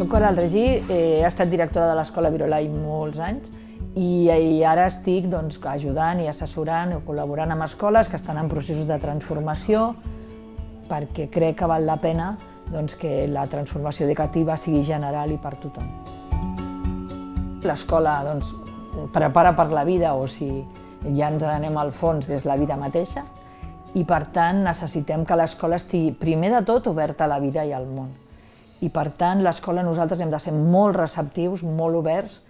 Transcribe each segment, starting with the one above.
Soc Coral Regí, eh, he estat directora de l'Escola Virolai molts anys i, i ara estic doncs, ajudant i assessorant o col·laborant amb escoles que estan en processos de transformació perquè crec que val la pena doncs, que la transformació educativa sigui general i per tothom. L'escola doncs, prepara per la vida o si ja ens anem al fons des de la vida mateixa i per tant necessitem que l'escola estigui primer de tot oberta a la vida i al món i per tant l'escola nosaltres hem de ser molt receptius, molt oberts,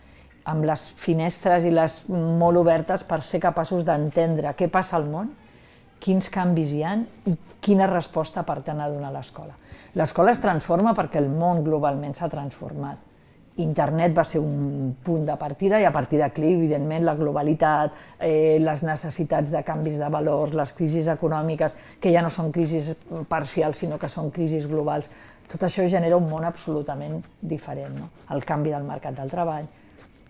amb les finestres i les molt obertes per ser capaços d'entendre què passa al món, quins canvis hi ha i quina resposta per tant ha de donar l'escola. L'escola es transforma perquè el món globalment s'ha transformat. Internet va ser un punt de partida i a partir d'aquí, evidentment, la globalitat, eh, les necessitats de canvis de valors, les crisis econòmiques, que ja no són crisis parcials sinó que són crisis globals, tot això genera un món absolutament diferent. No? El canvi del mercat del treball,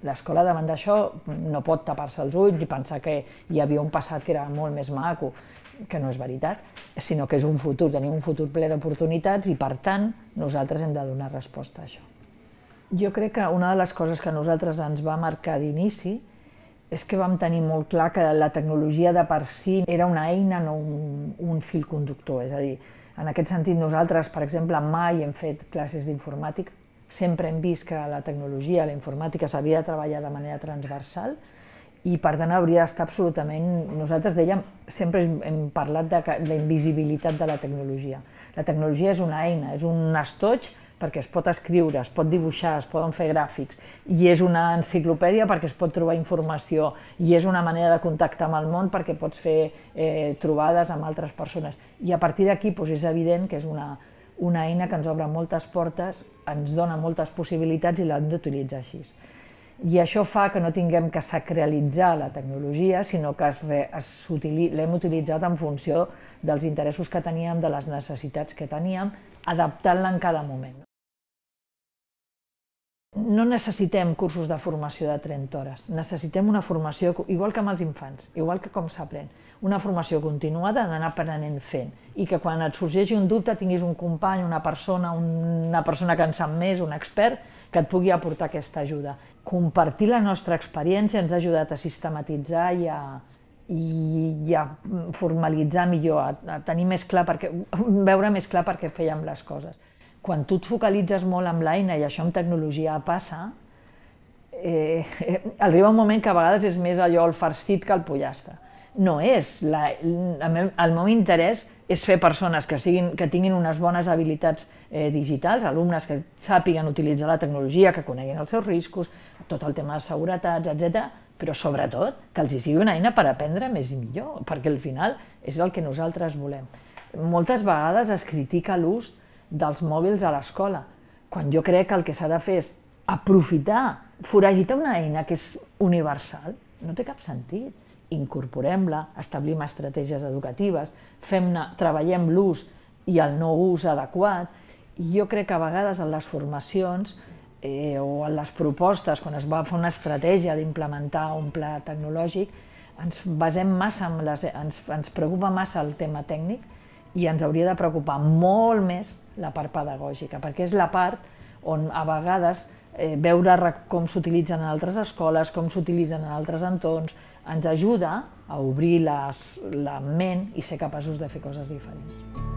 L'escola davant d'això no pot tapar-se els ulls i pensar que hi havia un passat que era molt més maco, que no és veritat, sinó que és un futur, tenim un futur ple d'oportunitats i per tant nosaltres hem de donar resposta a això. Jo crec que una de les coses que a nosaltres ens va marcar d'inici és que vam tenir molt clar que la tecnologia de per si era una eina, no un, un fil conductor. És a dir, en aquest sentit nosaltres, per exemple, mai hem fet classes d'informàtica. Sempre hem vist que la tecnologia, la informàtica, s'havia de treballar de manera transversal i per tant hauria d'estar absolutament... Nosaltres dèiem, sempre hem parlat de la invisibilitat de la tecnologia. La tecnologia és una eina, és un estoig perquè es pot escriure, es pot dibuixar, es poden fer gràfics, i és una enciclopèdia perquè es pot trobar informació, i és una manera de contactar amb el món perquè pots fer eh, trobades amb altres persones. I a partir d'aquí doncs, és evident que és una, una eina que ens obre moltes portes, ens dona moltes possibilitats i l'hem d'utilitzar així. I això fa que no tinguem que sacralitzar la tecnologia, sinó que l'hem utilitzat en funció dels interessos que teníem, de les necessitats que teníem, adaptant-la en cada moment no necessitem cursos de formació de 30 hores, necessitem una formació, igual que amb els infants, igual que com s'aprèn, una formació continuada d'anar aprenent fent i que quan et sorgeixi un dubte tinguis un company, una persona, una persona que en sap més, un expert, que et pugui aportar aquesta ajuda. Compartir la nostra experiència ens ha ajudat a sistematitzar i a, i, a formalitzar millor, a, a tenir més clar, perquè, veure més clar per què fèiem les coses quan tu et focalitzes molt amb l'eina, i això amb tecnologia passa, eh, arriba un moment que a vegades és més allò el farcit que el pollastre. No és. La, el, meu, el meu interès és fer persones que, siguin, que tinguin unes bones habilitats eh, digitals, alumnes que sàpiguen utilitzar la tecnologia, que coneguin els seus riscos, tot el tema de seguretats, etc, però sobretot que els hi sigui una eina per aprendre més i millor, perquè al final és el que nosaltres volem. Moltes vegades es critica l'ús dels mòbils a l'escola, quan jo crec que el que s'ha de fer és aprofitar, foragitar una eina que és universal, no té cap sentit. Incorporem-la, establim estratègies educatives, fem-ne, treballem l'ús i el no ús adequat, i jo crec que a vegades en les formacions eh, o en les propostes, quan es va fer una estratègia d'implementar un pla tecnològic, ens basem massa en les, ens, ens preocupa massa el tema tècnic i ens hauria de preocupar molt més la part pedagògica, perquè és la part on a vegades eh, veure com s'utilitzen en altres escoles, com s'utilitzen en altres entorns, ens ajuda a obrir les, la ment i ser capaços de fer coses diferents.